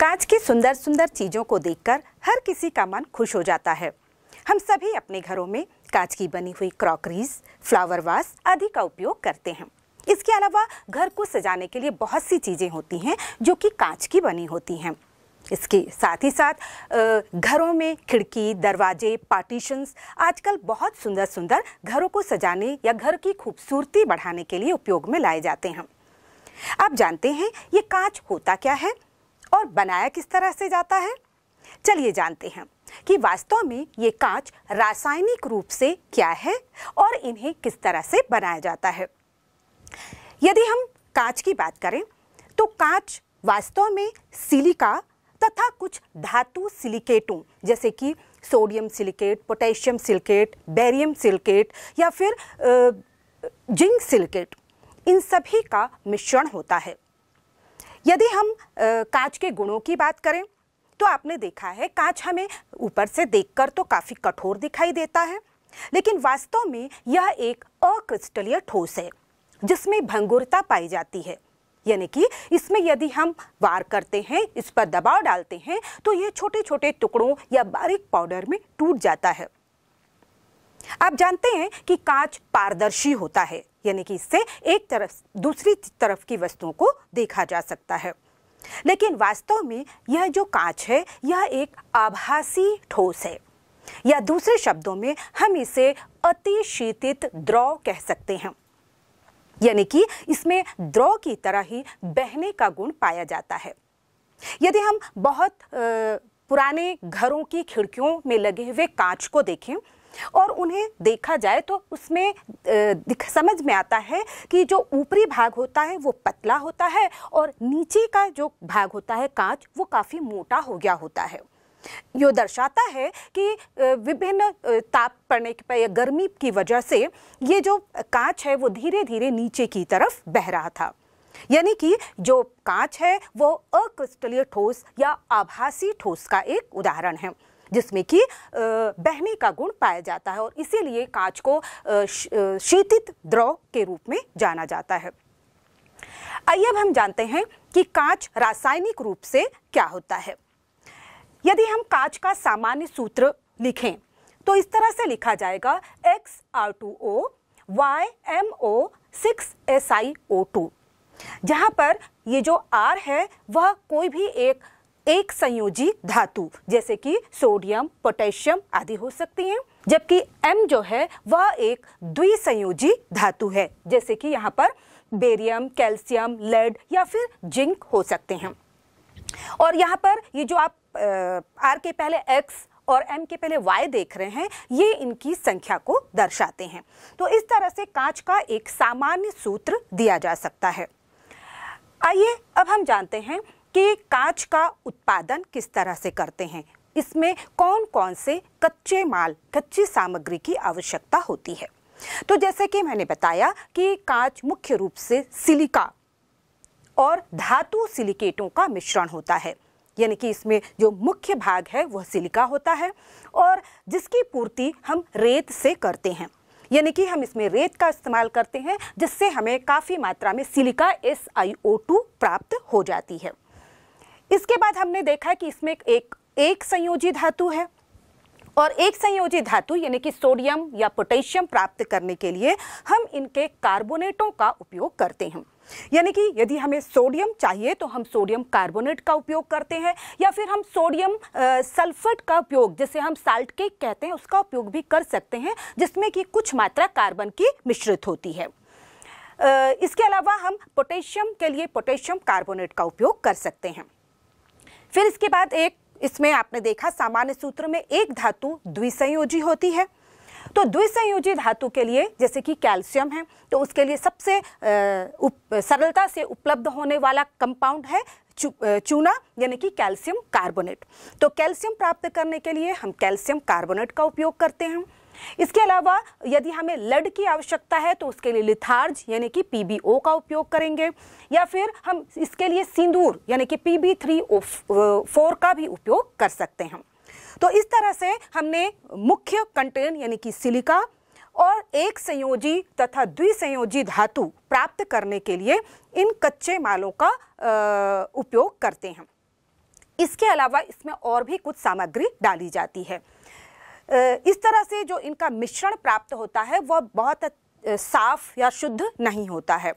कांच की सुंदर सुंदर चीज़ों को देखकर हर किसी का मन खुश हो जाता है हम सभी अपने घरों में कांच की बनी हुई क्रॉकरीज फ्लावर वास आदि का उपयोग करते हैं इसके अलावा घर को सजाने के लिए बहुत सी चीज़ें होती हैं जो कि कांच की बनी होती हैं इसके साथ ही साथ घरों में खिड़की दरवाजे पार्टीशंस आजकल बहुत सुंदर सुंदर घरों को सजाने या घर की खूबसूरती बढ़ाने के लिए उपयोग में लाए जाते हैं आप जानते हैं ये कांच होता क्या है और बनाया किस तरह से जाता है चलिए जानते हैं कि वास्तव में ये कांच रासायनिक रूप से क्या है और इन्हें किस तरह से बनाया जाता है यदि हम कांच की बात करें तो कांच वास्तव में सिलिका तथा कुछ धातु सिलिकेटों जैसे कि sodium silicate potassium silicate barium silicate या फिर जिंक सिलिकेट इन सभी का मिश्रण होता है यदि हम कांच के गुणों की बात करें तो आपने देखा है कांच हमें ऊपर से देखकर तो काफ़ी कठोर दिखाई देता है लेकिन वास्तव में यह एक अक्रिस्टलीय ठोस है जिसमें भंगुरता पाई जाती है यानी कि इसमें यदि हम वार करते हैं इस पर दबाव डालते हैं तो ये छोटे छोटे टुकड़ों या बारीक पाउडर में टूट जाता है आप जानते हैं कि कांच पारदर्शी होता है यानी कि इससे एक तरफ दूसरी तरफ की वस्तुओं को देखा जा सकता है लेकिन वास्तव में यह जो कांच है यह एक आभासी ठोस है या दूसरे शब्दों में हम इसे अतिशीतित द्रव कह सकते हैं यानी कि इसमें द्रव की तरह ही बहने का गुण पाया जाता है यदि हम बहुत पुराने घरों की खिड़कियों में लगे हुए कांच को देखें और उन्हें देखा जाए तो उसमें दिख समझ में आता है कि जो ऊपरी भाग होता है वो पतला होता है और नीचे का जो भाग होता है कांच वो काफ़ी मोटा हो गया होता है यो दर्शाता है कि विभिन्न ताप पड़ने की या गर्मी की वजह से ये जो कांच है वो धीरे धीरे नीचे की तरफ बह रहा था यानी कि जो कांच है वो अक्रिस्टलीय ठोस या आभासी ठोस का एक उदाहरण है जिसमें कि बहने का गुण पाया जाता है और इसीलिए कांच को शीतित द्रव के रूप में जाना जाता है आइए अब हम जानते हैं कि कांच रासायनिक रूप से क्या होता है यदि हम कांच का सामान्य सूत्र लिखें तो इस तरह से लिखा जाएगा X R two O Y M O six S I O two जहाँ पर ये जो आर है वह कोई भी एक एक संयोजी धातु जैसे कि सोडियम पोटेशियम आदि हो सकती हैं जबकि एम जो है वह एक द्विसंयोजी धातु है जैसे कि यहाँ पर बेरियम कैल्शियम लेड या फिर जिंक हो सकते हैं और यहाँ पर ये जो आप आर के पहले एक्स और एम के पहले वाई देख रहे हैं ये इनकी संख्या को दर्शाते हैं तो इस तरह से कांच का एक सामान्य सूत्र दिया जा सकता है आइए अब हम जानते हैं कि कांच का उत्पादन किस तरह से करते हैं इसमें कौन कौन से कच्चे माल कच्ची सामग्री की आवश्यकता होती है तो जैसे कि मैंने बताया कि कांच मुख्य रूप से सिलिका और धातु सिलिकेटों का मिश्रण होता है यानी कि इसमें जो मुख्य भाग है वह सिलिका होता है और जिसकी पूर्ति हम रेत से करते हैं यानी कि हम इसमें रेत का इस्तेमाल करते हैं जिससे हमें काफ़ी मात्रा में सिलिका एस प्राप्त हो जाती है इसके बाद हमने देखा कि इसमें एक एक संयोजी धातु है और एक संयोजी धातु यानी कि सोडियम या पोटेशियम प्राप्त करने के लिए हम इनके कार्बोनेटों का उपयोग करते हैं यानी कि यदि हमें सोडियम चाहिए तो हम सोडियम कार्बोनेट का उपयोग करते हैं या फिर हम सोडियम सल्फेट का उपयोग जिसे हम साल्ट केक कहते हैं उसका उपयोग भी कर सकते हैं जिसमें कि कुछ मात्रा कार्बन की मिश्रित होती है इसके अलावा हम पोटेशियम के लिए पोटेशियम कार्बोनेट का उपयोग कर सकते हैं फिर इसके बाद एक इसमें आपने देखा सामान्य सूत्र में एक धातु द्विसंयोजी होती है तो द्विसंयोजी धातु के लिए जैसे कि कैल्शियम है तो उसके लिए सबसे सरलता से उपलब्ध होने वाला कंपाउंड है चूना यानी कि कैल्शियम कार्बोनेट तो कैल्शियम प्राप्त करने के लिए हम कैल्शियम कार्बोनेट का उपयोग करते हैं इसके अलावा यदि हमें लड की आवश्यकता है तो उसके लिए लिथार्ज यानी कि पीबीओ का उपयोग करेंगे या फिर हम इसके लिए सिंदूर यानी कि पीबी थ्री फोर का भी उपयोग कर सकते हैं तो इस तरह से हमने मुख्य कंटेन यानी कि सिलिका और एक संयोजी तथा द्विसंयोजी धातु प्राप्त करने के लिए इन कच्चे मालों का उपयोग करते हैं इसके अलावा इसमें और भी कुछ सामग्री डाली जाती है इस तरह से जो इनका मिश्रण प्राप्त होता है वह बहुत साफ या शुद्ध नहीं होता है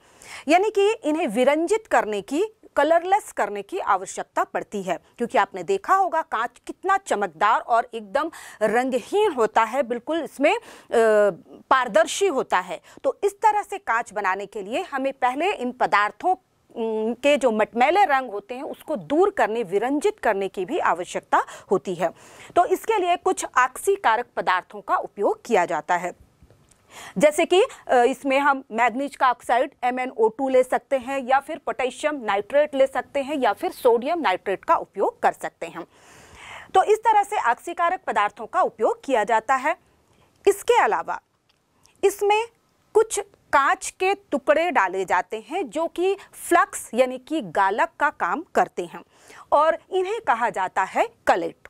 यानी कि इन्हें विरंजित करने की कलरलेस करने की आवश्यकता पड़ती है क्योंकि आपने देखा होगा कांच कितना चमकदार और एकदम रंगहीन होता है बिल्कुल इसमें पारदर्शी होता है तो इस तरह से कांच बनाने के लिए हमें पहले इन पदार्थों के जो मटमैले रंग होते हैं उसको दूर करने विरंजित करने की भी आवश्यकता होती है तो इसके लिए कुछ आक्सी कारक पदार्थों का उपयोग किया जाता है जैसे कि इसमें हम मैग्नीज का ऑक्साइड एम ले सकते हैं या फिर पोटेशियम नाइट्रेट ले सकते हैं या फिर सोडियम नाइट्रेट का उपयोग कर सकते हैं तो इस तरह से आक्सीकारक पदार्थों का उपयोग किया जाता है इसके अलावा इसमें कुछ कांच के टुकड़े डाले जाते हैं जो कि फ्लक्स यानी कि गालक का काम करते हैं और इन्हें कहा जाता है कलेट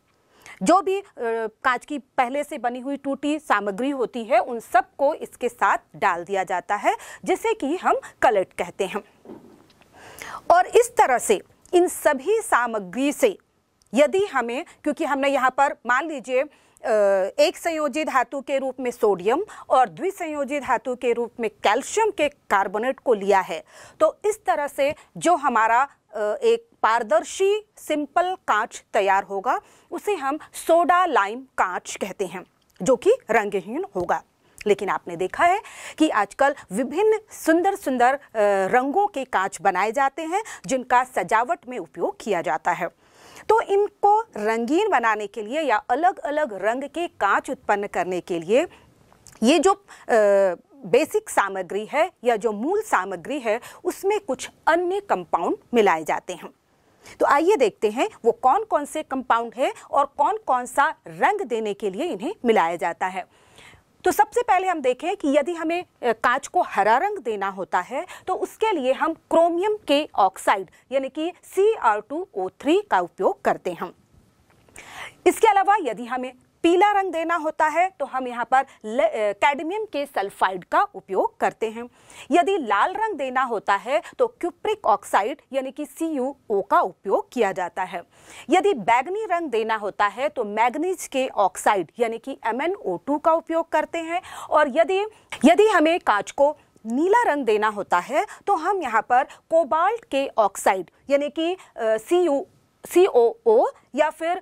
जो भी कांच की पहले से बनी हुई टूटी सामग्री होती है उन सबको इसके साथ डाल दिया जाता है जिसे कि हम कलेट कहते हैं और इस तरह से इन सभी सामग्री से यदि हमें क्योंकि हमने यहाँ पर मान लीजिए एक संयोजित धातु के रूप में सोडियम और द्विसंयोजित धातु के रूप में कैल्शियम के कार्बोनेट को लिया है तो इस तरह से जो हमारा एक पारदर्शी सिंपल कांच तैयार होगा उसे हम सोडा लाइम कांच कहते हैं जो कि रंगहीन होगा लेकिन आपने देखा है कि आजकल विभिन्न सुंदर सुंदर रंगों के कांच बनाए जाते हैं जिनका सजावट में उपयोग किया जाता है तो इनको रंगीन बनाने के लिए या अलग अलग रंग के कांच उत्पन्न करने के लिए ये जो आ, बेसिक सामग्री है या जो मूल सामग्री है उसमें कुछ अन्य कंपाउंड मिलाए जाते हैं तो आइए देखते हैं वो कौन कौन से कंपाउंड है और कौन कौन सा रंग देने के लिए इन्हें मिलाया जाता है तो सबसे पहले हम देखें कि यदि हमें कांच को हरा रंग देना होता है तो उसके लिए हम क्रोमियम के ऑक्साइड यानी कि सी का उपयोग करते हैं इसके अलावा यदि हमें पीला रंग देना होता है तो हम यहाँ पर कैडमियम के सल्फाइड का उपयोग करते हैं यदि लाल रंग देना होता है तो क्यूप्रिक ऑक्साइड यानी कि सी का उपयोग किया जाता है यदि बैगनी रंग देना होता है तो मैग्नीज के ऑक्साइड यानी कि एम का उपयोग करते हैं और यदि यदि हमें कांच को नीला रंग देना होता है तो हम यहाँ पर कोबाल्ट के ऑक्साइड यानी कि सी सी या फिर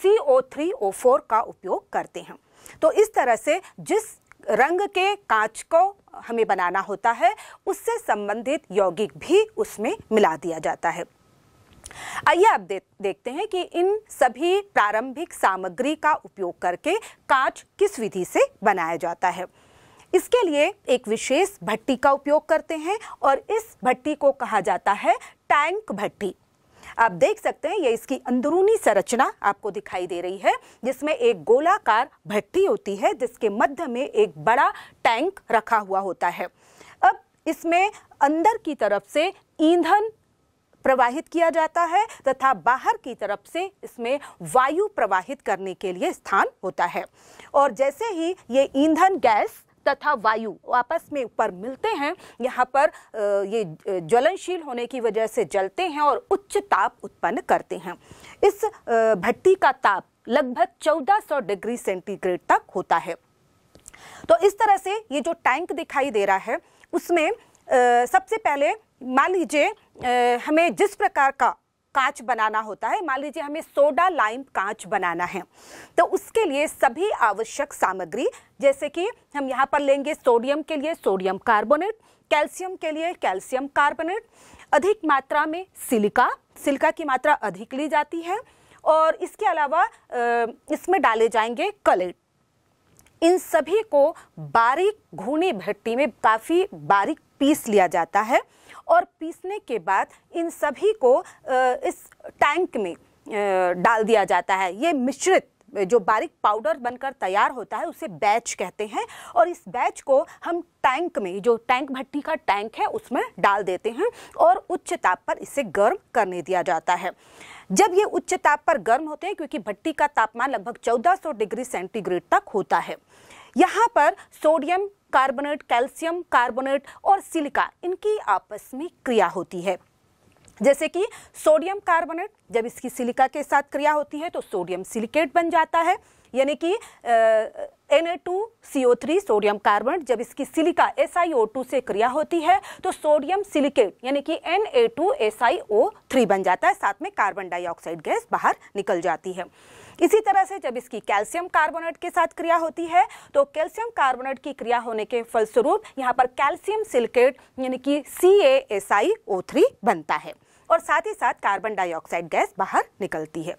सी ओ थ्री ओ फोर का उपयोग करते हैं तो इस तरह से जिस रंग के कांच को हमें बनाना होता है उससे संबंधित यौगिक भी उसमें मिला दिया जाता है आइए आप दे, देखते हैं कि इन सभी प्रारंभिक सामग्री का उपयोग करके कांच किस विधि से बनाया जाता है इसके लिए एक विशेष भट्टी का उपयोग करते हैं और इस भट्टी को कहा जाता है टैंक भट्टी आप देख सकते हैं ये इसकी अंदरूनी संरचना आपको दिखाई दे रही है जिसमें एक गोलाकार भट्टी होती है जिसके मध्य में एक बड़ा टैंक रखा हुआ होता है अब इसमें अंदर की तरफ से ईंधन प्रवाहित किया जाता है तथा बाहर की तरफ से इसमें वायु प्रवाहित करने के लिए स्थान होता है और जैसे ही ये ईंधन गैस तथा वायु आपस में ऊपर मिलते हैं यहाँ पर ये ज्वलनशील होने की वजह से जलते हैं और उच्च ताप उत्पन्न करते हैं इस भट्टी का ताप लगभग 1400 डिग्री सेंटीग्रेड तक होता है तो इस तरह से ये जो टैंक दिखाई दे रहा है उसमें सबसे पहले मान लीजिए हमें जिस प्रकार का कांच बनाना होता है मान लीजिए हमें सोडा लाइम कांच बनाना है तो उसके लिए सभी आवश्यक सामग्री जैसे कि हम यहाँ पर लेंगे सोडियम के लिए सोडियम कार्बोनेट कैल्शियम के लिए कैल्शियम कार्बोनेट अधिक मात्रा में सिलिका सिलिका की मात्रा अधिक ली जाती है और इसके अलावा इसमें डाले जाएंगे कलेट इन सभी को बारीक घूनी भट्टी में काफ़ी बारीक पीस लिया जाता है और पीसने के बाद इन सभी को इस टैंक में डाल दिया जाता है ये मिश्रित जो बारीक पाउडर बनकर तैयार होता है उसे बैच कहते हैं और इस बैच को हम टैंक में जो टैंक भट्टी का टैंक है उसमें डाल देते हैं और उच्च ताप पर इसे गर्म करने दिया जाता है जब ये उच्च ताप पर गर्म होते हैं क्योंकि भट्टी का तापमान लगभग 1400 डिग्री सेंटीग्रेड तक होता है यहाँ पर सोडियम कार्बोनेट कैल्शियम कार्बोनेट और सिलिका इनकी आपस में क्रिया होती है जैसे कि सोडियम कार्बोनेट जब इसकी सिलिका के साथ क्रिया होती है तो सोडियम सिलिकेट बन जाता है यानी कि N A two C O three sodium carbonate जब इसकी silica S I O two से क्रिया होती है तो सोडियम सिलिकेट यानी कि N A two S I O three बन जाता है साथ में कार्बन डाइऑक्साइड गैस बाहर निकल जाती है इसी तरह से जब इसकी कैल्शियम कार्बोनेट के साथ क्रिया होती है तो कैल्शियम कार्बोनेट की क्रिया होने के फलस्वरूप यहाँ पर कैल्शियम सिलिकेट यानी कि C S I O three बनता है और साथ ही साथ कार्बन डाइऑक्साइड गैस बाहर निकलती है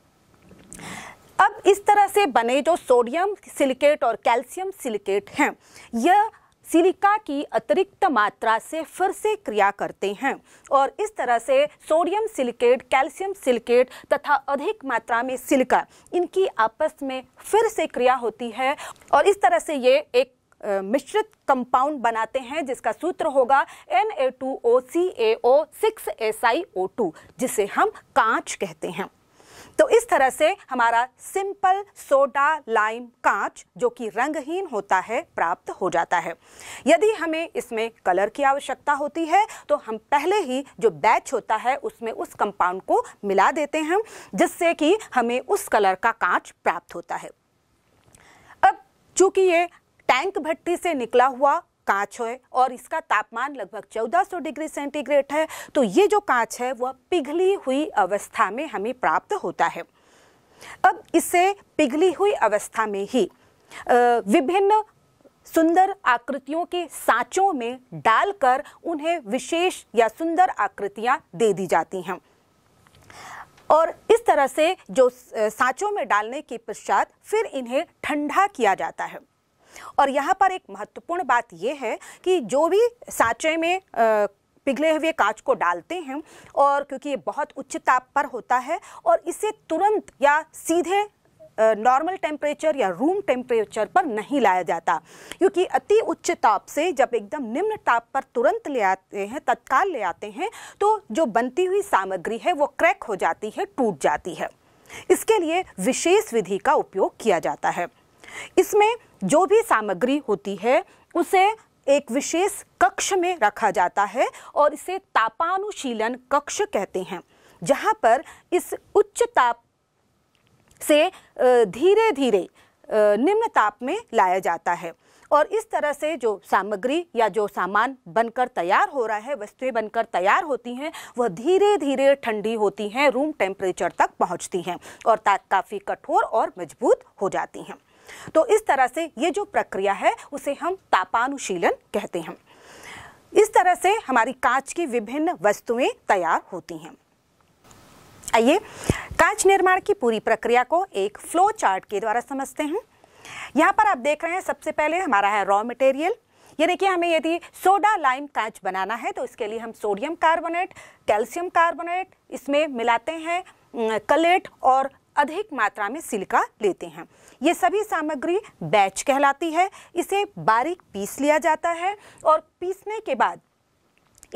अब इस तरह से बने जो सोडियम सिलिकेट और कैल्शियम सिलिकेट हैं यह सिलिका की अतिरिक्त मात्रा से फिर से क्रिया करते हैं और इस तरह से सोडियम सिलिकेट कैल्शियम सिलिकेट तथा अधिक मात्रा में सिलिका इनकी आपस में फिर से क्रिया होती है और इस तरह से ये एक मिश्रित कंपाउंड बनाते हैं जिसका सूत्र होगा N A two O C A O six S I O two जिसे हम कांच कहते हैं तो इस तरह से हमारा सिंपल सोडा लाइम कांच जो कि रंगहीन होता है प्राप्त हो जाता है यदि हमें इसमें कलर की आवश्यकता होती है तो हम पहले ही जो बैच होता है उसमें उस कंपाउंड को मिला देते हैं जिससे कि हमें उस कलर का कांच प्राप्त होता है अब चूंकि ये टैंक भट्टी से निकला हुआ कांच है और इसका तापमान लगभग 1400 डिग्री सेंटीग्रेड है तो ये जो कांच है वह पिघली हुई अवस्था में हमें प्राप्त होता है अब इसे पिघली हुई अवस्था में ही विभिन्न सुंदर आकृतियों के सांचों में डालकर उन्हें विशेष या सुंदर आकृतियां दे दी जाती हैं और इस तरह से जो सांचों में डालने के पश्चात फिर इन्हें ठंडा किया जाता है और यहाँ पर एक महत्वपूर्ण बात यह है कि जो भी साँचे में आ, पिघले हुए कांच को डालते हैं और क्योंकि ये बहुत उच्च ताप पर होता है और इसे तुरंत या सीधे नॉर्मल टेम्परेचर या रूम टेम्परेचर पर नहीं लाया जाता क्योंकि अति उच्च ताप से जब एकदम निम्न ताप पर तुरंत ले आते हैं तत्काल ले आते हैं तो जो बनती हुई सामग्री है वो क्रैक हो जाती है टूट जाती है इसके लिए विशेष विधि का उपयोग किया जाता है इसमें जो भी सामग्री होती है उसे एक विशेष कक्ष में रखा जाता है और इसे तापानुशीलन कक्ष कहते हैं जहाँ पर इस उच्च ताप से धीरे धीरे निम्न ताप में लाया जाता है और इस तरह से जो सामग्री या जो सामान बनकर तैयार हो रहा है वस्तुएं बनकर तैयार होती हैं वह धीरे धीरे ठंडी होती हैं रूम टेम्परेचर तक पहुंचती हैं और काफ़ी कठोर और मजबूत हो जाती हैं तो इस तरह से ये जो प्रक्रिया है उसे हम तापानुशीलन कहते हैं इस तरह से हमारी कांच की विभिन्न वस्तुएं तैयार होती हैं आइए कांच निर्माण की पूरी प्रक्रिया को एक फ्लो चार्ट के द्वारा समझते हैं यहाँ पर आप देख रहे हैं सबसे पहले हमारा है रॉ मटेरियल यानी कि हमें यदि सोडा लाइम कांच बनाना है तो इसके लिए हम सोडियम कार्बोनेट कैल्शियम कार्बोनेट इसमें मिलाते हैं कलेट और अधिक मात्रा में सिलिका लेते हैं ये सभी सामग्री बैच कहलाती है इसे बारीक पीस लिया जाता है और पीसने के बाद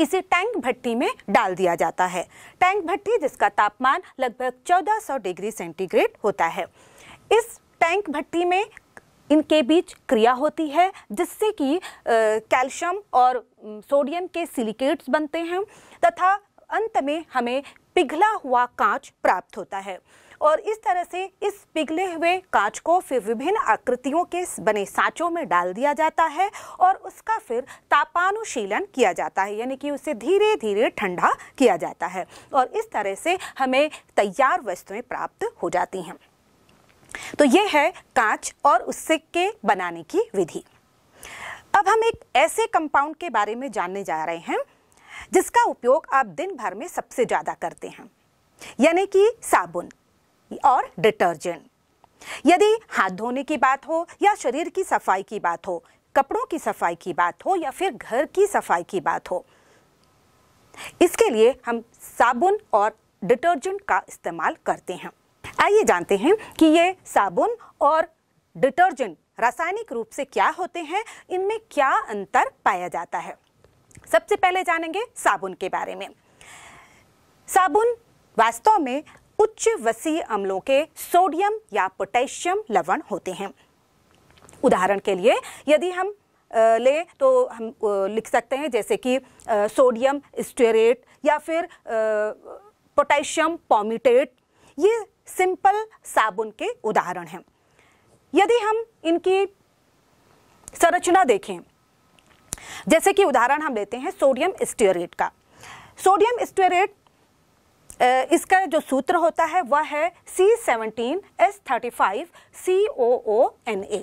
इसे टैंक भट्टी में डाल दिया जाता है टैंक भट्टी जिसका तापमान लगभग 1400 डिग्री सेंटीग्रेड होता है इस टैंक भट्टी में इनके बीच क्रिया होती है जिससे कि कैल्शियम और सोडियम के सिलिकेट्स बनते हैं तथा अंत में हमें पिघला हुआ कांच प्राप्त होता है और इस तरह से इस पिघले हुए कांच को फिर विभिन्न आकृतियों के बने सांचों में डाल दिया जाता है और उसका फिर तापानुशीलन किया जाता है यानी कि उसे धीरे धीरे ठंडा किया जाता है और इस तरह से हमें तैयार वस्तुएं प्राप्त हो जाती हैं तो ये है कांच और उससे के बनाने की विधि अब हम एक ऐसे कंपाउंड के बारे में जानने जा रहे हैं जिसका उपयोग आप दिन भर में सबसे ज़्यादा करते हैं यानी कि साबुन और डिटर्जेंट यदि हाथ धोने की बात हो या शरीर की सफाई की बात हो कपड़ों की सफाई की बात हो या फिर घर की सफाई की बात हो इसके लिए हम साबुन और डिटर्जेंट का इस्तेमाल करते हैं आइए जानते हैं कि ये साबुन और डिटर्जेंट रासायनिक रूप से क्या होते हैं इनमें क्या अंतर पाया जाता है सबसे पहले जानेंगे साबुन के बारे में साबुन वास्तव में उच्च वसीय अम्लों के सोडियम या पोटेशियम लवण होते हैं उदाहरण के लिए यदि हम ले तो हम लिख सकते हैं जैसे कि सोडियम स्टेरेट या फिर पोटेशियम पॉमिटेट ये सिंपल साबुन के उदाहरण हैं यदि हम इनकी संरचना देखें जैसे कि उदाहरण हम लेते हैं सोडियम स्टेरेट का सोडियम स्टेरेट इसका जो सूत्र होता है वह है C seventeen S thirty five C O O N A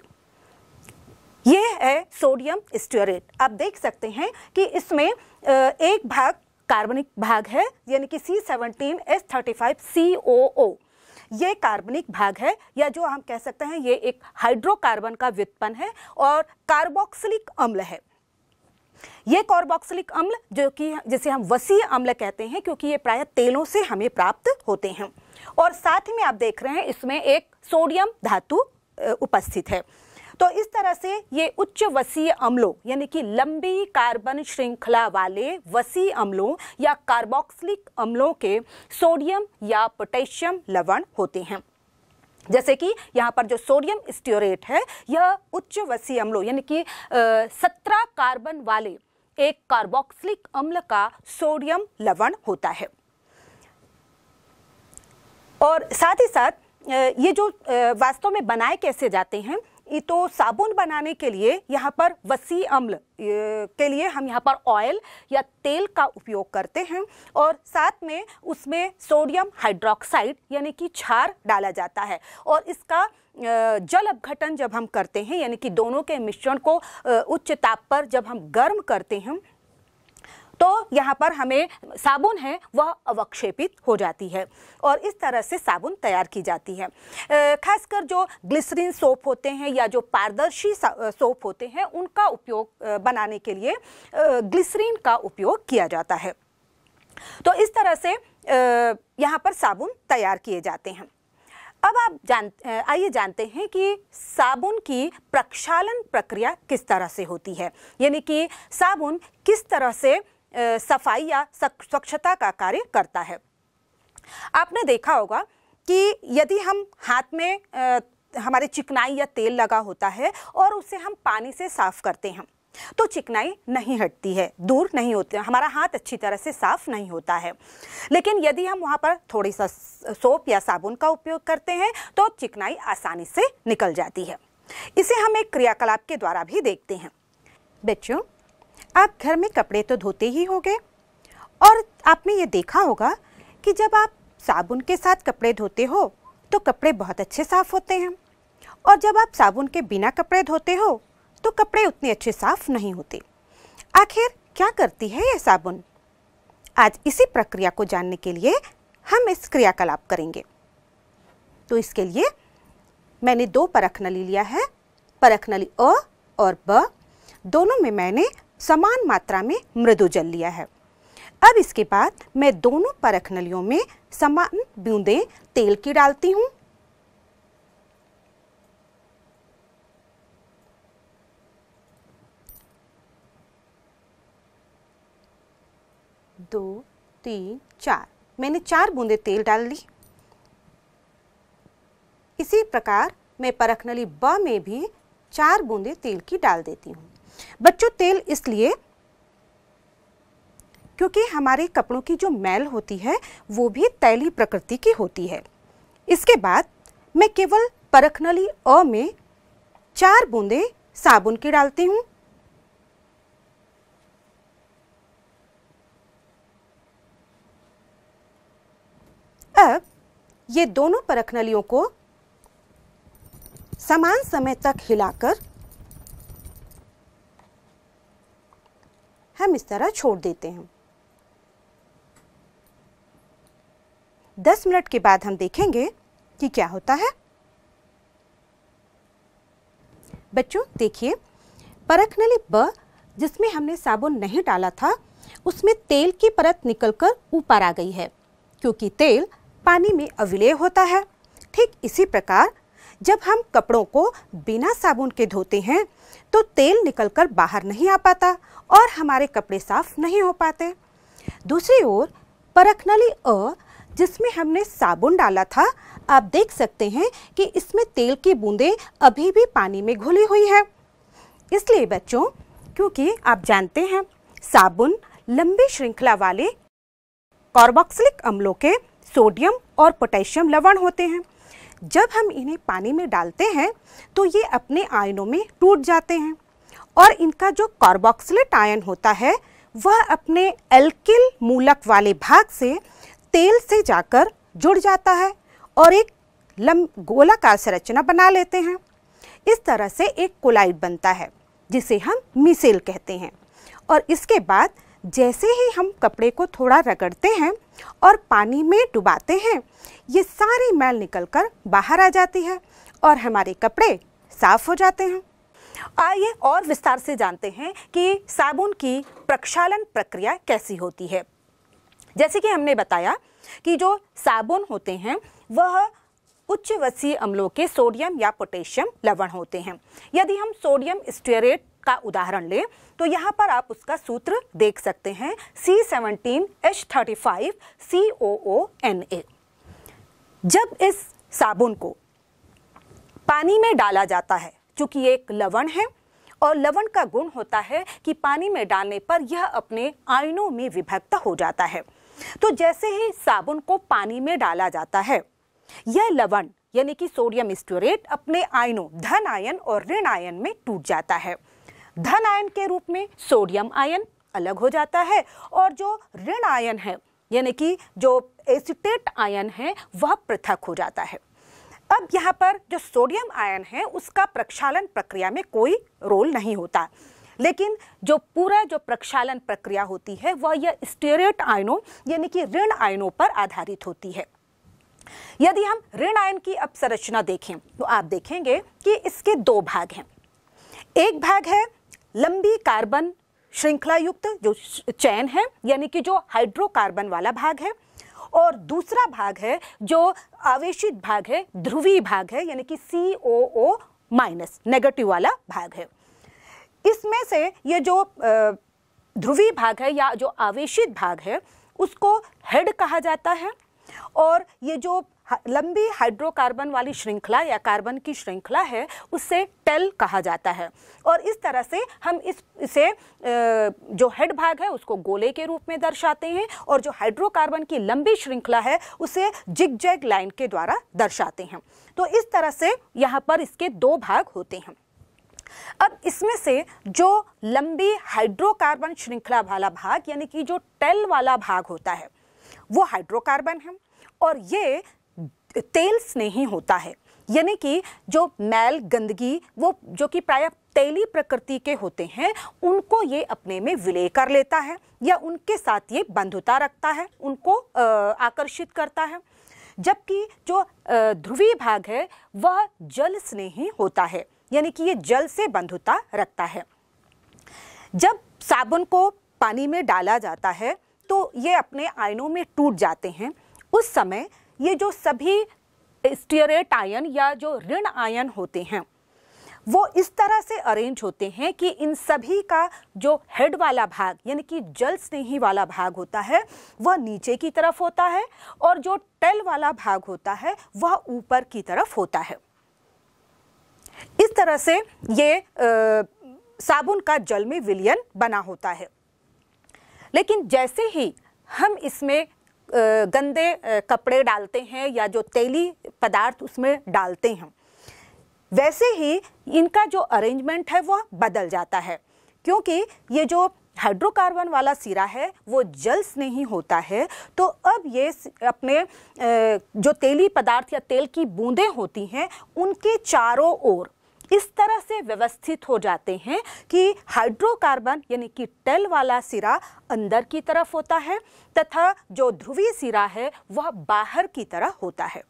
ये है सोडियम स्ट्यूरेट आप देख सकते हैं कि इसमें एक भाग कार्बनिक भाग है यानी कि C seventeen S thirty five C O O ये कार्बनिक भाग है या जो हम कह सकते हैं ये एक हाइड्रोकार्बन का व्युत्पन्न है और कार्बोक्सिलिक अम्ल है ये कॉर्बोक्सिलिक अम्ल जो कि जिसे हम वसीय अम्ल कहते हैं क्योंकि ये प्रायः तेलों से हमें प्राप्त होते हैं और साथ ही में आप देख रहे हैं इसमें एक सोडियम धातु उपस्थित है तो इस तरह से ये उच्च वसीय अम्लों यानी कि लंबी कार्बन श्रृंखला वाले वसीय अम्लों या कार्बोक्सिलिक अम्लों के सोडियम या पोटेशियम लवण होते हैं जैसे कि यहाँ पर जो सोडियम स्ट्योरेट है यह उच्च वसी अम्लो यानी कि सत्रह कार्बन वाले एक कार्बोक्सिलिक अम्ल का सोडियम लवण होता है और साथ ही साथ ये जो वास्तव में बनाए कैसे जाते हैं तो साबुन बनाने के लिए यहाँ पर वसी अम्ल के लिए हम यहाँ पर ऑयल या तेल का उपयोग करते हैं और साथ में उसमें सोडियम हाइड्रोक्साइड यानी कि छार डाला जाता है और इसका जल अपघटन जब हम करते हैं यानी कि दोनों के मिश्रण को उच्च ताप पर जब हम गर्म करते हैं तो यहाँ पर हमें साबुन है वह अवक्षेपित हो जाती है और इस तरह से साबुन तैयार की जाती है खासकर जो ग्लिसरीन सोप होते हैं या जो पारदर्शी सोप होते हैं उनका उपयोग बनाने के लिए ग्लिसरीन का उपयोग किया जाता है तो इस तरह से यहाँ पर साबुन तैयार किए जाते हैं अब आप जान आइए जानते हैं कि साबुन की प्रक्षालन प्रक्रिया किस तरह से होती है यानी कि साबुन किस तरह से सफाई या स्वच्छता का कार्य करता है आपने देखा होगा कि यदि हम हाथ में हमारे चिकनाई या तेल लगा होता है और उसे हम पानी से साफ करते हैं तो चिकनाई नहीं हटती है दूर नहीं होती हमारा हाथ अच्छी तरह से साफ नहीं होता है लेकिन यदि हम वहाँ पर थोड़ी सा सोप या साबुन का उपयोग करते हैं तो चिकनाई आसानी से निकल जाती है इसे हम एक क्रियाकलाप के द्वारा भी देखते हैं बच्चों आप घर में कपड़े तो धोते ही होंगे और आपने ये देखा होगा कि जब आप साबुन के साथ कपड़े धोते हो तो कपड़े बहुत अच्छे साफ़ होते हैं और जब आप साबुन के बिना कपड़े धोते हो तो कपड़े उतने अच्छे साफ़ नहीं होते आखिर क्या करती है यह साबुन आज इसी प्रक्रिया को जानने के लिए हम इस क्रियाकलाप करेंगे तो इसके लिए मैंने दो परख नली लिया है परख नली अ और ब दोनों में मैंने समान मात्रा में मृदु जल लिया है अब इसके बाद मैं दोनों परख नलियों में समान बूंदे तेल की डालती हूँ दो तीन चार मैंने चार बूंदे तेल डाल ली इसी प्रकार मैं परखनली ब में भी चार बूंदे तेल की डाल देती हूँ बच्चों तेल इसलिए क्योंकि हमारे कपड़ों की जो मैल होती है वो भी तैली प्रकृति की होती है इसके बाद मैं केवल परखनली अ में चार बूंदे साबुन की डालती हूँ अब ये दोनों परखनलियों को समान समय तक हिलाकर हम इस तरह छोड़ देते हैं 10 मिनट के बाद हम देखेंगे कि क्या होता है बच्चों देखिए परखनली ब जिसमें हमने साबुन नहीं डाला था उसमें तेल की परत निकलकर ऊपर आ गई है क्योंकि तेल पानी में अविलय होता है ठीक इसी प्रकार जब हम कपड़ों को बिना साबुन के धोते हैं तो तेल निकलकर बाहर नहीं आ पाता और हमारे कपड़े साफ नहीं हो पाते दूसरी ओर परखनली अ जिसमें हमने साबुन डाला था आप देख सकते हैं कि इसमें तेल की बूंदें अभी भी पानी में घुली हुई है इसलिए बच्चों क्योंकि आप जानते हैं साबुन लंबी श्रृंखला वाले कार्बोक्सिलिक अम्लों के सोडियम और पोटेशियम लवण होते हैं जब हम इन्हें पानी में डालते हैं तो ये अपने आयनों में टूट जाते हैं और इनका जो कार्बोक्सिलेट आयन होता है वह अपने एल्किल मूलक वाले भाग से तेल से जाकर जुड़ जाता है और एक लम गोलाकार संरचना बना लेते हैं इस तरह से एक कोलाइड बनता है जिसे हम मिसेल कहते हैं और इसके बाद जैसे ही हम कपड़े को थोड़ा रगड़ते हैं और पानी में डुबाते हैं ये सारी मैल निकल कर बाहर आ जाती है और हमारे कपड़े साफ हो जाते हैं आइए और विस्तार से जानते हैं कि साबुन की प्रक्षालन प्रक्रिया कैसी होती है जैसे कि हमने बताया कि जो साबुन होते हैं वह उच्च वसीय अम्लों के सोडियम या पोटेशियम लवण होते हैं यदि हम सोडियम स्टेरेट का उदाहरण लें तो यहाँ पर आप उसका सूत्र देख सकते हैं C seventeen H thirty five N A जब इस साबुन को पानी में डाला जाता है चूंकि एक लवण है और लवण का गुण होता है कि पानी में डालने पर यह अपने आयनों में विभक्त हो जाता है तो जैसे ही साबुन को पानी में डाला जाता है यह लवण यानी कि सोडियम स्टोरेट अपने आयनों धन आयन और ऋण आयन में टूट जाता है धन आयन के रूप में सोडियम आयन अलग हो जाता है और जो ऋण आयन है यानी कि जो एसिटेट आयन है वह पृथक हो जाता है अब यहाँ पर जो सोडियम आयन है उसका प्रक्षालन प्रक्रिया में कोई रोल नहीं होता लेकिन जो पूरा जो प्रक्षालन प्रक्रिया होती है वह यह स्टेरेट आयनों यानी कि ऋण आयनों पर आधारित होती है यदि हम ऋण आयन की अब संरचना देखें तो आप देखेंगे कि इसके दो भाग हैं एक भाग है लंबी कार्बन श्रृंखला युक्त जो चैन है यानी कि जो हाइड्रोकार्बन वाला भाग है और दूसरा भाग है जो आवेशित भाग है ध्रुवीय भाग है यानी कि सी ओ ओ माइनस नेगेटिव वाला भाग है इसमें से ये जो ध्रुवीय भाग है या जो आवेशित भाग है उसको हेड कहा जाता है और ये जो लंबी हाइड्रोकार्बन वाली श्रृंखला या कार्बन की श्रृंखला है उससे टेल कहा जाता है और इस तरह से हम इस इसे जो हेड भाग है उसको गोले के रूप में दर्शाते हैं और जो हाइड्रोकार्बन की लंबी श्रृंखला है उसे जिग जैग लाइन के द्वारा दर्शाते हैं तो इस तरह से यहाँ पर इसके दो भाग होते हैं अब इसमें से जो लंबी हाइड्रोकार्बन श्रृंखला वाला भाग यानी कि जो टेल वाला भाग होता है वो हाइड्रोकार्बन है और ये तेल स्नेही होता है यानी कि जो मैल गंदगी वो जो कि प्राय तेली प्रकृति के होते हैं उनको ये अपने में विलय कर लेता है या उनके साथ ये बंधुता रखता है उनको आकर्षित करता है जबकि जो ध्रुवीय भाग है वह जल स्नेही होता है यानी कि ये जल से बंधुता रखता है जब साबुन को पानी में डाला जाता है तो ये अपने आयनों में टूट जाते हैं उस समय ये जो सभी स्टीरेट आयन या जो ऋण आयन होते हैं वो इस तरह से अरेंज होते हैं कि इन सभी का जो हेड वाला भाग यानी कि जल स्नेही वाला भाग होता है वह नीचे की तरफ होता है और जो टेल वाला भाग होता है वह ऊपर की तरफ होता है इस तरह से ये आ, साबुन का जल में विलियन बना होता है लेकिन जैसे ही हम इसमें गंदे कपड़े डालते हैं या जो तेली पदार्थ उसमें डालते हैं वैसे ही इनका जो अरेंजमेंट है वह बदल जाता है क्योंकि ये जो हाइड्रोकार्बन वाला सिरा है वो जल स्नेही होता है तो अब ये अपने जो तेली पदार्थ या तेल की बूंदें होती हैं उनके चारों ओर इस तरह से व्यवस्थित हो जाते हैं कि हाइड्रोकार्बन यानी कि टेल वाला सिरा अंदर की तरफ होता है तथा जो ध्रुवीय सिरा है वह बाहर की तरह होता है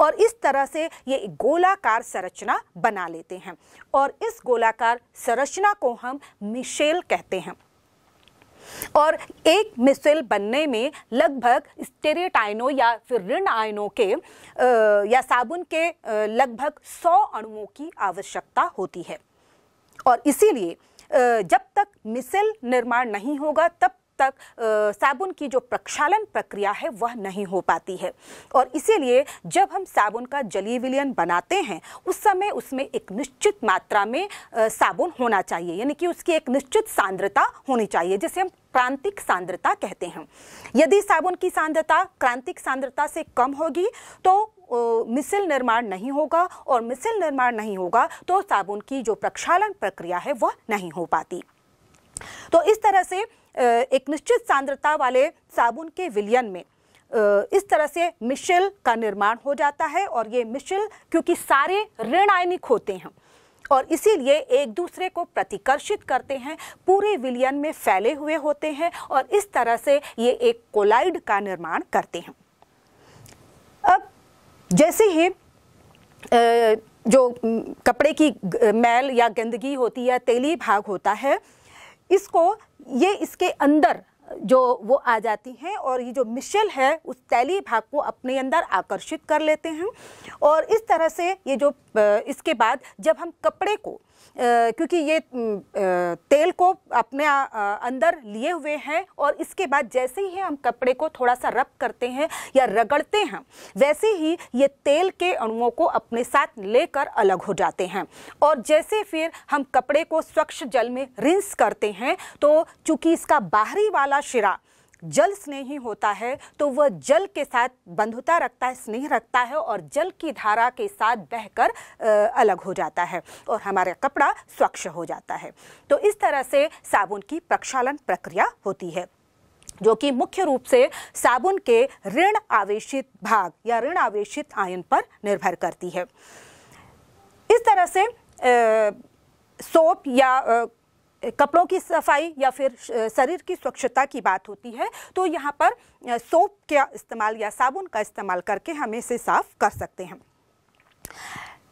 और इस तरह से ये गोलाकार संरचना बना लेते हैं और इस गोलाकार संरचना को हम मिशेल कहते हैं और एक मिसल बनने में लगभग स्टेरियट आयनों या फिर ऋण आयनों के या साबुन के लगभग 100 अणुओं की आवश्यकता होती है और इसीलिए जब तक मिसल निर्माण नहीं होगा तब तक साबुन की जो प्रक्षालन प्रक्रिया है वह नहीं हो पाती है और इसीलिए जब हम साबुन का जली विलियन बनाते हैं उस समय उसमें एक निश्चित मात्रा में साबुन होना चाहिए यानी कि उसकी एक निश्चित सांद्रता होनी चाहिए जिसे हम क्रांतिक सांद्रता कहते हैं यदि साबुन की सांद्रता क्रांतिक सांद्रता से कम होगी तो मिसल निर्माण नहीं होगा और मिसल निर्माण नहीं होगा तो साबुन की जो प्रक्षालन प्रक्रिया है वह नहीं हो पाती तो इस तरह से एक निश्चित सांद्रता वाले साबुन के विलयन में इस तरह से मिशिल का निर्माण हो जाता है और ये मिशिल क्योंकि सारे ऋण आयनिक होते हैं और इसीलिए एक दूसरे को प्रतिकर्षित करते हैं पूरे विलियन में फैले हुए होते हैं और इस तरह से ये एक कोलाइड का निर्माण करते हैं अब जैसे ही जो कपड़े की मैल या गंदगी होती है तेली भाग होता है इसको ये इसके अंदर जो वो आ जाती हैं और ये जो मिशल है उस तैली भाग को अपने अंदर आकर्षित कर लेते हैं और इस तरह से ये जो इसके बाद जब हम कपड़े को क्योंकि ये तेल को अपने अंदर लिए हुए हैं और इसके बाद जैसे ही हम कपड़े को थोड़ा सा रब करते हैं या रगड़ते हैं वैसे ही ये तेल के अणुओं को अपने साथ लेकर अलग हो जाते हैं और जैसे फिर हम कपड़े को स्वच्छ जल में रिंस करते हैं तो चूंकि इसका बाहरी वाला शिरा जल स्नेही होता है तो वह जल के साथ बंधुता रखता है स्नेह रखता है और जल की धारा के साथ बहकर अलग हो जाता है और हमारा कपड़ा स्वच्छ हो जाता है तो इस तरह से साबुन की प्रक्षालन प्रक्रिया होती है जो कि मुख्य रूप से साबुन के ऋण आवेशित भाग या ऋण आवेशित आयन पर निर्भर करती है इस तरह से सोप या आ, कपड़ों की सफाई या फिर शरीर की स्वच्छता की बात होती है तो यहाँ पर सोप का इस्तेमाल या साबुन का इस्तेमाल करके हम इसे साफ कर सकते हैं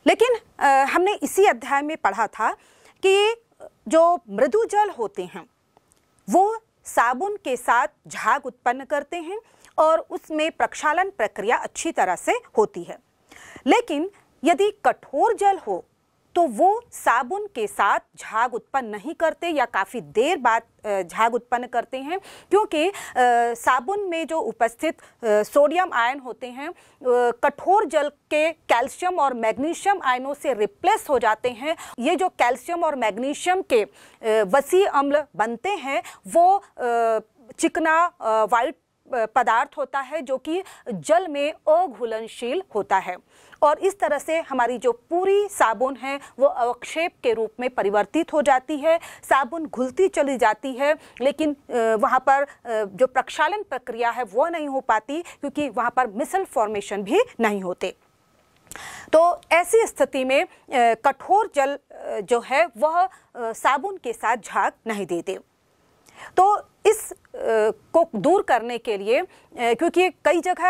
लेकिन आ, हमने इसी अध्याय में पढ़ा था कि जो मृदु जल होते हैं वो साबुन के साथ झाग उत्पन्न करते हैं और उसमें प्रक्षालन प्रक्रिया अच्छी तरह से होती है लेकिन यदि कठोर जल हो तो वो साबुन के साथ झाग उत्पन्न नहीं करते या काफ़ी देर बाद झाग उत्पन्न करते हैं क्योंकि साबुन में जो उपस्थित सोडियम आयन होते हैं कठोर जल के कैल्शियम और मैग्नीशियम आयनों से रिप्लेस हो जाते हैं ये जो कैल्शियम और मैग्नीशियम के वसी अम्ल बनते हैं वो चिकना वाइट पदार्थ होता है जो कि जल में अघुलनशील होता है और इस तरह से हमारी जो पूरी साबुन है वो अवक्षेप के रूप में परिवर्तित हो जाती है साबुन घुलती चली जाती है लेकिन वहाँ पर जो प्रक्षालन प्रक्रिया है वो नहीं हो पाती क्योंकि वहाँ पर मिसल फॉर्मेशन भी नहीं होते तो ऐसी स्थिति में कठोर जल जो है वह साबुन के साथ झाग नहीं देते तो इस को दूर करने के लिए क्योंकि कई जगह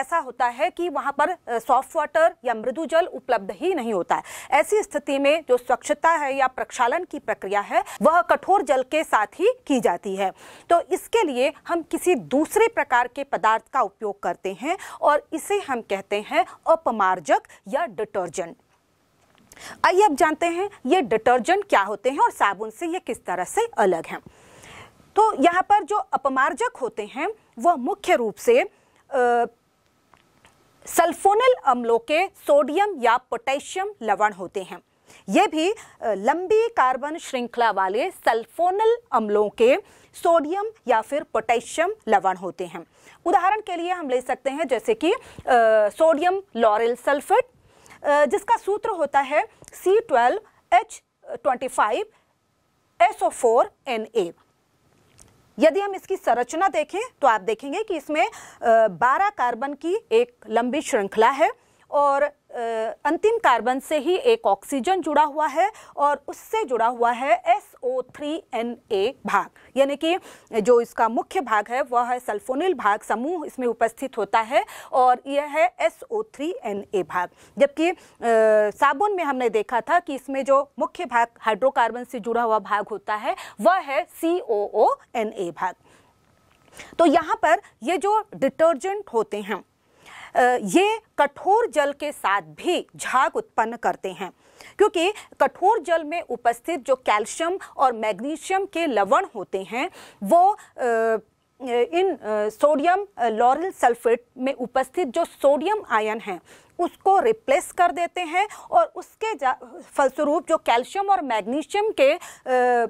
ऐसा होता है कि वहाँ पर सॉफ्ट वाटर या मृदु जल उपलब्ध ही नहीं होता है ऐसी स्थिति में जो स्वच्छता है या प्रक्षालन की प्रक्रिया है वह कठोर जल के साथ ही की जाती है तो इसके लिए हम किसी दूसरे प्रकार के पदार्थ का उपयोग करते हैं और इसे हम कहते हैं अपमार्जक या डिटर्जेंट आइए अब जानते हैं ये डिटर्जेंट क्या होते हैं और साबुन से ये किस तरह से अलग हैं तो यहाँ पर जो अपमार्जक होते हैं वह मुख्य रूप से आ, सल्फोनल अम्लों के सोडियम या पोटेशियम लवण होते हैं ये भी लंबी कार्बन श्रृंखला वाले सल्फोनल अम्लों के सोडियम या फिर पोटेशियम लवण होते हैं उदाहरण के लिए हम ले सकते हैं जैसे कि सोडियम लॉरेल सल्फेट जिसका सूत्र होता है C twelve H twenty five O four N A यदि हम इसकी संरचना देखें तो आप देखेंगे कि इसमें बारह कार्बन की एक लंबी श्रृंखला है और अंतिम कार्बन से ही एक ऑक्सीजन जुड़ा हुआ है और उससे जुड़ा हुआ है S SO3 three N A भाग यानी कि जो इसका मुख्य भाग है वह है सल्फोनिल भाग समूह इसमें उपस्थित होता है और यह है SO3 Na three N A भाग जबकि साबुन में हमने देखा था कि इसमें जो मुख्य भाग हाइड्रोकार्बन से जुड़ा हुआ भाग होता है वह है सी ओ ओ एन ए भाग तो यहाँ पर ये जो डिटर्जेंट होते हैं ये कठोर जल के साथ भी झाग उत्पन्न करते हैं क्योंकि कठोर जल में उपस्थित जो कैल्शियम और मैग्नीशियम के लवण होते हैं वो आ, इन सोडियम लॉरल सल्फेट में उपस्थित जो सोडियम आयन हैं उसको रिप्लेस कर देते हैं और उसके फलस्वरूप जो कैल्शियम और मैग्नीशियम के आ,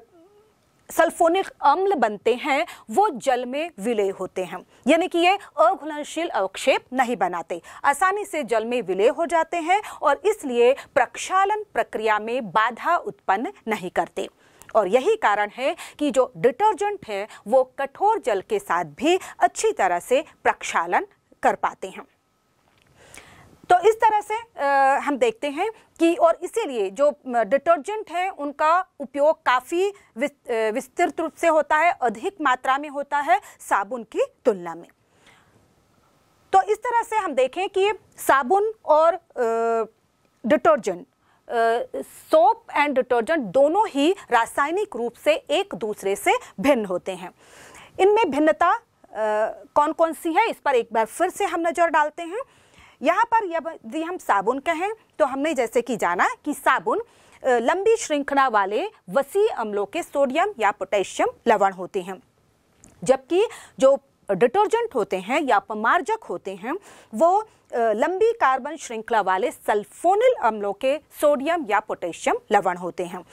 सल्फोनिक अम्ल बनते हैं वो जल में विलय होते हैं यानी कि ये अघुलनशील अवक्षेप नहीं बनाते आसानी से जल में विलय हो जाते हैं और इसलिए प्रक्षालन प्रक्रिया में बाधा उत्पन्न नहीं करते और यही कारण है कि जो डिटर्जेंट है वो कठोर जल के साथ भी अच्छी तरह से प्रक्षालन कर पाते हैं तो इस तरह से आ, हम देखते हैं कि और इसीलिए जो डिटर्जेंट हैं उनका उपयोग काफ़ी विस्तृत रूप से होता है अधिक मात्रा में होता है साबुन की तुलना में तो इस तरह से हम देखें कि साबुन और डिटर्जेंट सोप एंड डिटर्जेंट दोनों ही रासायनिक रूप से एक दूसरे से भिन्न होते हैं इनमें भिन्नता कौन कौन सी है इस पर एक बार फिर से हम नज़र डालते हैं यहाँ पर यदि हम साबुन कहें तो हमने जैसे कि जाना कि साबुन लंबी श्रृंखला वाले वसी अम्लों के सोडियम या पोटेशियम लवण होते हैं जबकि जो डिटर्जेंट होते हैं या पमार्जक होते हैं वो लंबी कार्बन श्रृंखला वाले सल्फोनिल अम्लों के सोडियम या पोटेशियम लवण होते हैं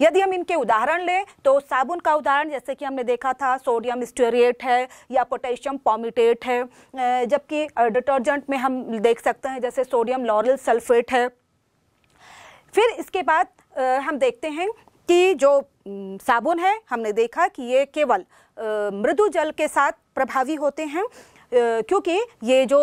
यदि हम इनके उदाहरण लें तो साबुन का उदाहरण जैसे कि हमने देखा था सोडियम स्टोरिएट है या पोटेशियम पॉमिटेट है जबकि डिटर्जेंट में हम देख सकते हैं जैसे सोडियम लॉरल सल्फेट है फिर इसके बाद हम देखते हैं कि जो साबुन है हमने देखा कि ये केवल मृदु जल के साथ प्रभावी होते हैं क्योंकि ये जो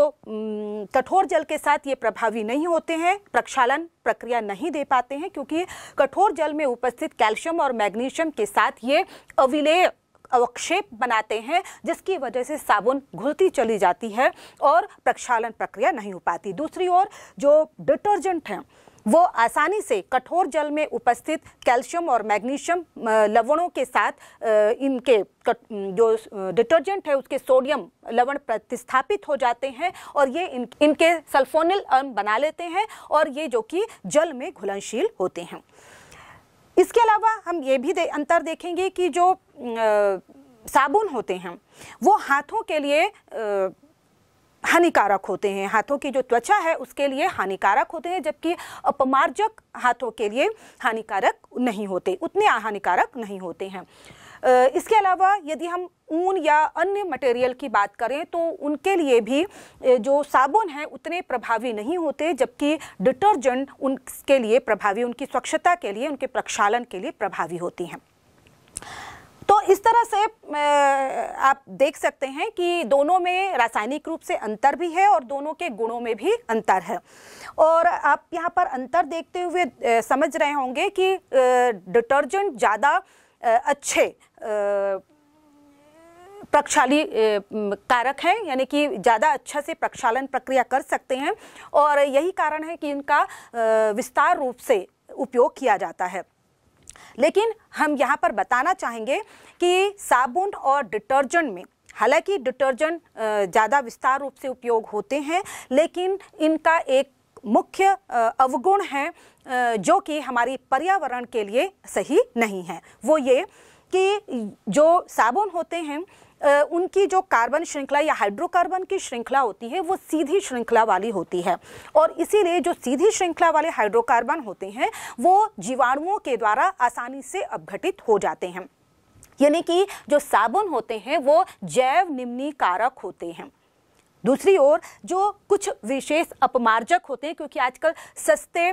कठोर जल के साथ ये प्रभावी नहीं होते हैं प्रक्षालन प्रक्रिया नहीं दे पाते हैं क्योंकि कठोर जल में उपस्थित कैल्शियम और मैग्नीशियम के साथ ये अविलेय अवक्षेप बनाते हैं जिसकी वजह से साबुन घुलती चली जाती है और प्रक्षालन प्रक्रिया नहीं हो पाती दूसरी ओर जो डिटर्जेंट हैं वो आसानी से कठोर जल में उपस्थित कैल्शियम और मैग्नीशियम लवणों के साथ इनके जो डिटर्जेंट है उसके सोडियम लवण प्रतिस्थापित हो जाते हैं और ये इन, इनके सल्फोनिल अर्म बना लेते हैं और ये जो कि जल में घुलनशील होते हैं इसके अलावा हम ये भी दे, अंतर देखेंगे कि जो आ, साबुन होते हैं वो हाथों के लिए आ, हानिकारक होते हैं हाथों की जो त्वचा है उसके लिए हानिकारक होते हैं जबकि अपमार्जक हाथों के लिए हानिकारक नहीं होते उतने हानिकारक नहीं होते हैं इसके अलावा यदि हम ऊन या अन्य मटेरियल की बात करें तो उनके लिए भी जो साबुन है उतने प्रभावी नहीं होते जबकि डिटर्जेंट उनके लिए प्रभावी उनकी स्वच्छता के लिए उनके प्रक्षालन के लिए प्रभावी होती हैं तो इस तरह से आप देख सकते हैं कि दोनों में रासायनिक रूप से अंतर भी है और दोनों के गुणों में भी अंतर है और आप यहाँ पर अंतर देखते हुए समझ रहे होंगे कि डिटर्जेंट ज़्यादा अच्छे प्रक्षाली कारक हैं यानी कि ज़्यादा अच्छा से प्रक्षालन प्रक्रिया कर सकते हैं और यही कारण है कि इनका विस्तार रूप से उपयोग किया जाता है लेकिन हम यहाँ पर बताना चाहेंगे कि साबुन और डिटर्जेंट में हालांकि डिटर्जेंट ज़्यादा विस्तार रूप से उपयोग होते हैं लेकिन इनका एक मुख्य अवगुण है जो कि हमारी पर्यावरण के लिए सही नहीं है वो ये कि जो साबुन होते हैं उनकी जो कार्बन श्रृंखला या हाइड्रोकार्बन की श्रृंखला होती है वो सीधी श्रृंखला वाली होती है और इसीलिए जो सीधी श्रृंखला वाले हाइड्रोकार्बन होते हैं वो जीवाणुओं के द्वारा आसानी से अपघटित हो जाते हैं यानी कि जो साबुन होते हैं वो जैव निम्नी कारक होते हैं दूसरी ओर जो कुछ विशेष अपमार्जक होते हैं क्योंकि आजकल सस्ते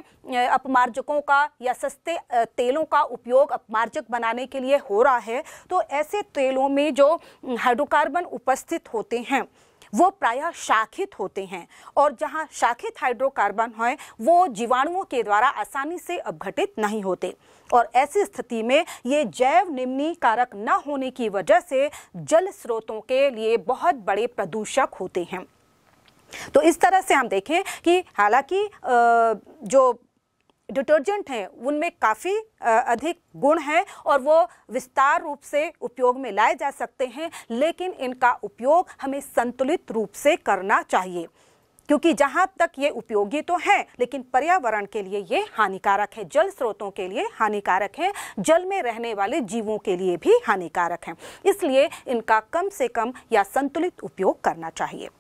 अपमार्जकों का या सस्ते तेलों का उपयोग अपमार्जक बनाने के लिए हो रहा है तो ऐसे तेलों में जो हाइड्रोकार्बन उपस्थित होते हैं वो प्रायः शाखित होते हैं और जहाँ शाखित हाइड्रोकार्बन हैं वो जीवाणुओं के द्वारा आसानी से अपघटित नहीं होते और ऐसी स्थिति में ये जैव निम्नी कारक न होने की वजह से जल स्रोतों के लिए बहुत बड़े प्रदूषक होते हैं तो इस तरह से हम देखें कि हालांकि जो डिटर्जेंट हैं उनमें काफ़ी अधिक गुण हैं और वो विस्तार रूप से उपयोग में लाए जा सकते हैं लेकिन इनका उपयोग हमें संतुलित रूप से करना चाहिए क्योंकि जहाँ तक ये उपयोगी तो हैं लेकिन पर्यावरण के लिए ये हानिकारक है जल स्रोतों के लिए हानिकारक है जल में रहने वाले जीवों के लिए भी हानिकारक हैं इसलिए इनका कम से कम या संतुलित उपयोग करना चाहिए